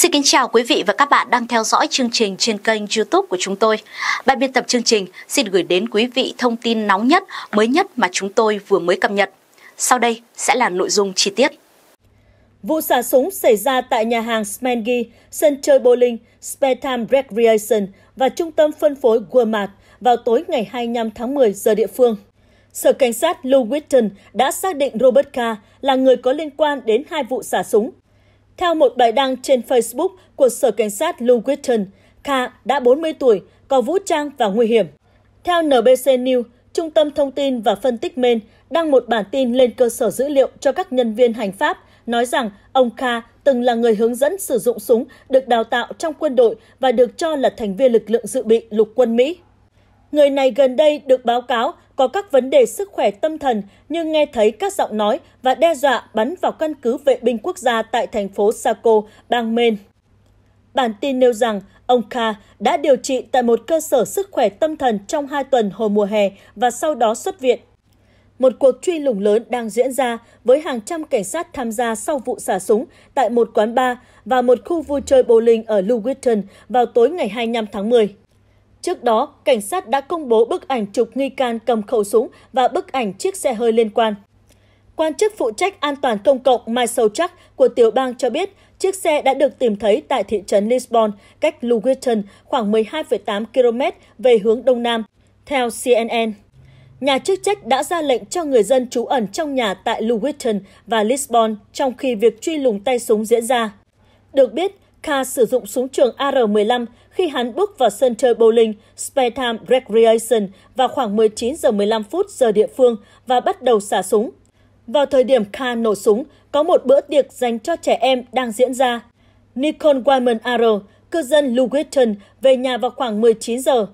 Xin kính chào quý vị và các bạn đang theo dõi chương trình trên kênh YouTube của chúng tôi. Ban biên tập chương trình xin gửi đến quý vị thông tin nóng nhất, mới nhất mà chúng tôi vừa mới cập nhật. Sau đây sẽ là nội dung chi tiết. Vụ xả súng xảy ra tại nhà hàng Smengi, sân chơi bowling, Spare Recreation và trung tâm phân phối Walmart vào tối ngày 25 tháng 10 giờ địa phương. Sở Cảnh sát Lou Whitton đã xác định Robert K. là người có liên quan đến hai vụ xả súng theo một bài đăng trên Facebook của Sở Cảnh sát Lewiston, Kha đã 40 tuổi, có vũ trang và nguy hiểm. Theo NBC News, Trung tâm Thông tin và Phân tích Maine đăng một bản tin lên cơ sở dữ liệu cho các nhân viên hành pháp, nói rằng ông Kha từng là người hướng dẫn sử dụng súng, được đào tạo trong quân đội và được cho là thành viên lực lượng dự bị lục quân Mỹ. Người này gần đây được báo cáo có các vấn đề sức khỏe tâm thần nhưng nghe thấy các giọng nói và đe dọa bắn vào căn cứ vệ binh quốc gia tại thành phố Saco, bang Maine. Bản tin nêu rằng ông Kha đã điều trị tại một cơ sở sức khỏe tâm thần trong hai tuần hồi mùa hè và sau đó xuất viện. Một cuộc truy lùng lớn đang diễn ra với hàng trăm cảnh sát tham gia sau vụ xả súng tại một quán bar và một khu vui chơi bowling ở Lewiston vào tối ngày 25 tháng 10. Trước đó, cảnh sát đã công bố bức ảnh chụp nghi can cầm khẩu súng và bức ảnh chiếc xe hơi liên quan. Quan chức phụ trách an toàn công cộng Michael Chuck của tiểu bang cho biết chiếc xe đã được tìm thấy tại thị trấn Lisbon, cách Lewington khoảng 12,8 km về hướng Đông Nam, theo CNN. Nhà chức trách đã ra lệnh cho người dân trú ẩn trong nhà tại Lewington và Lisbon trong khi việc truy lùng tay súng diễn ra. Được biết, Kha sử dụng súng trường AR-15 khi hắn bước vào sân chơi bowling Spare Time Recreation vào khoảng 19 giờ 15 phút giờ địa phương và bắt đầu xả súng. Vào thời điểm Kha nổ súng, có một bữa tiệc dành cho trẻ em đang diễn ra. Nicole Wyman Ar, cư dân Lewiston về nhà vào khoảng 19 giờ.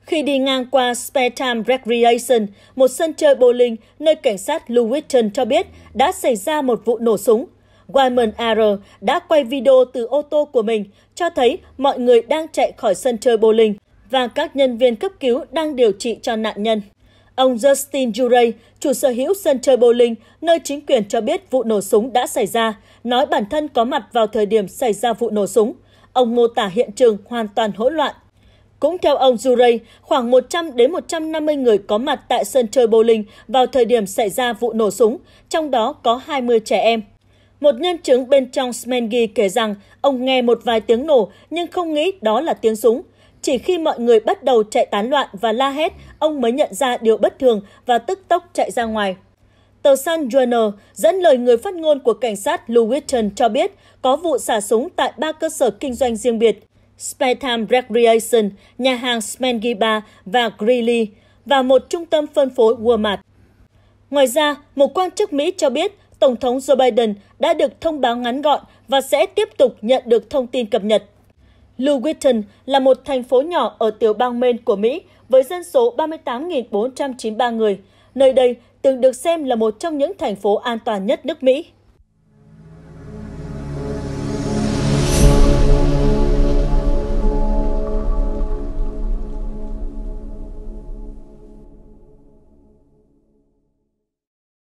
Khi đi ngang qua Spare Time Recreation, một sân chơi bowling nơi cảnh sát Lewiston cho biết đã xảy ra một vụ nổ súng. Wyman AR đã quay video từ ô tô của mình cho thấy mọi người đang chạy khỏi sân chơi bowling và các nhân viên cấp cứu đang điều trị cho nạn nhân. Ông Justin Juray, chủ sở hữu sân chơi bowling, nơi chính quyền cho biết vụ nổ súng đã xảy ra, nói bản thân có mặt vào thời điểm xảy ra vụ nổ súng. Ông mô tả hiện trường hoàn toàn hỗn loạn. Cũng theo ông Juray, khoảng 100 đến 150 người có mặt tại sân chơi bowling vào thời điểm xảy ra vụ nổ súng, trong đó có 20 trẻ em. Một nhân chứng bên trong Smengi kể rằng ông nghe một vài tiếng nổ nhưng không nghĩ đó là tiếng súng. Chỉ khi mọi người bắt đầu chạy tán loạn và la hét, ông mới nhận ra điều bất thường và tức tốc chạy ra ngoài. Tờ Sun Journal dẫn lời người phát ngôn của cảnh sát Lou cho biết có vụ xả súng tại ba cơ sở kinh doanh riêng biệt, Spetham Recreation, nhà hàng Smengi Bar và Greeley, và một trung tâm phân phối Walmart. Ngoài ra, một quan chức Mỹ cho biết Tổng thống Joe Biden đã được thông báo ngắn gọn và sẽ tiếp tục nhận được thông tin cập nhật. Lewiston là một thành phố nhỏ ở tiểu bang Maine của Mỹ với dân số 38.493 người. Nơi đây từng được xem là một trong những thành phố an toàn nhất nước Mỹ.